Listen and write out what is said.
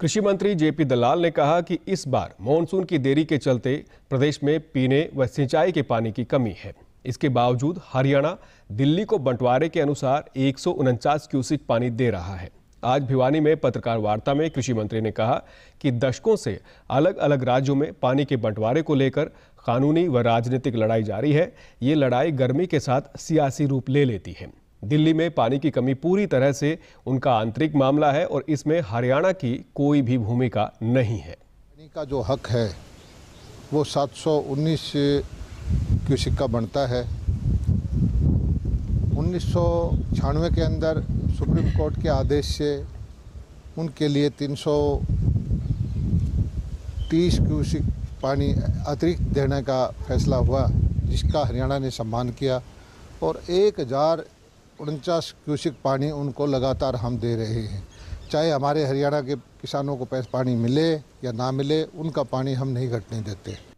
कृषि मंत्री जेपी दलाल ने कहा कि इस बार मानसून की देरी के चलते प्रदेश में पीने व सिंचाई के पानी की कमी है इसके बावजूद हरियाणा दिल्ली को बंटवारे के अनुसार एक क्यूसिक पानी दे रहा है आज भिवानी में पत्रकार वार्ता में कृषि मंत्री ने कहा कि दशकों से अलग अलग राज्यों में पानी के बंटवारे को लेकर कानूनी व राजनीतिक लड़ाई जारी है ये लड़ाई गर्मी के साथ सियासी रूप ले लेती है दिल्ली में पानी की कमी पूरी तरह से उनका आंतरिक मामला है और इसमें हरियाणा की कोई भी भूमिका नहीं है पानी का जो हक है वो 719 क्यूसिक का बनता है उन्नीस के अंदर सुप्रीम कोर्ट के आदेश से उनके लिए 330 क्यूसिक पानी अतिरिक्त देने का फैसला हुआ जिसका हरियाणा ने सम्मान किया और एक हज़ार उनचास क्यूसिक पानी उनको लगातार हम दे रहे हैं चाहे हमारे हरियाणा के किसानों को पैसा पानी मिले या ना मिले उनका पानी हम नहीं घटने देते